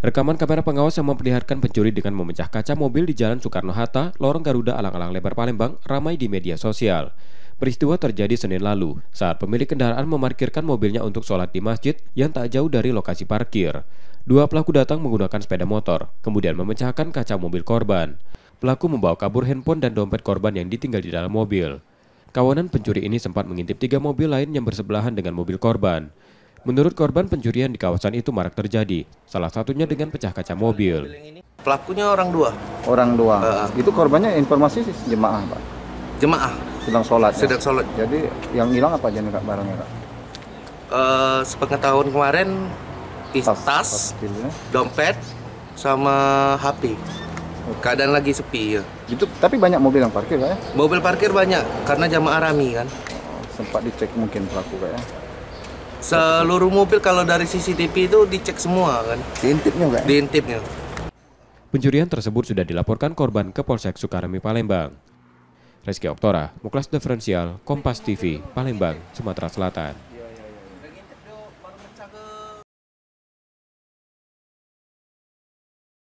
Rekaman kamera pengawas yang memperlihatkan pencuri dengan memecah kaca mobil di Jalan Soekarno-Hatta, Lorong Garuda Alang-Alang Lebar Palembang, ramai di media sosial. Peristiwa terjadi Senin lalu saat pemilik kendaraan memarkirkan mobilnya untuk sholat di masjid yang tak jauh dari lokasi parkir. Dua pelaku datang menggunakan sepeda motor, kemudian memecahkan kaca mobil korban. Pelaku membawa kabur handphone dan dompet korban yang ditinggal di dalam mobil. Kawanan pencuri ini sempat mengintip tiga mobil lain yang bersebelahan dengan mobil korban. Menurut korban pencurian di kawasan itu marak terjadi, salah satunya dengan pecah kaca mobil. Pelakunya orang dua. Orang dua. Uh, itu korbannya informasi jemaah, Pak. Jemaah. Sedang sholat. Ya? Sedang ya? sholat. Jadi yang hilang apa aja nih Kak barangnya Pak? Uh, eh, sepengetahuan kemarin tas, tas, tas dompet, sama HP. Keadaan lagi sepi ya. Itu tapi banyak mobil yang parkir pak. ya? Mobil parkir banyak karena jemaah rami kan. Sempat dicek mungkin pelaku Pak, ya. Seluruh mobil kalau dari CCTV itu dicek semua kan? Diintipnya kan? Diintipnya. Pencurian tersebut sudah dilaporkan korban ke Polsek Sukaremi Palembang. Reski Oktora, Muklas Diferensial, Kompas TV, Palembang, Sumatera Selatan.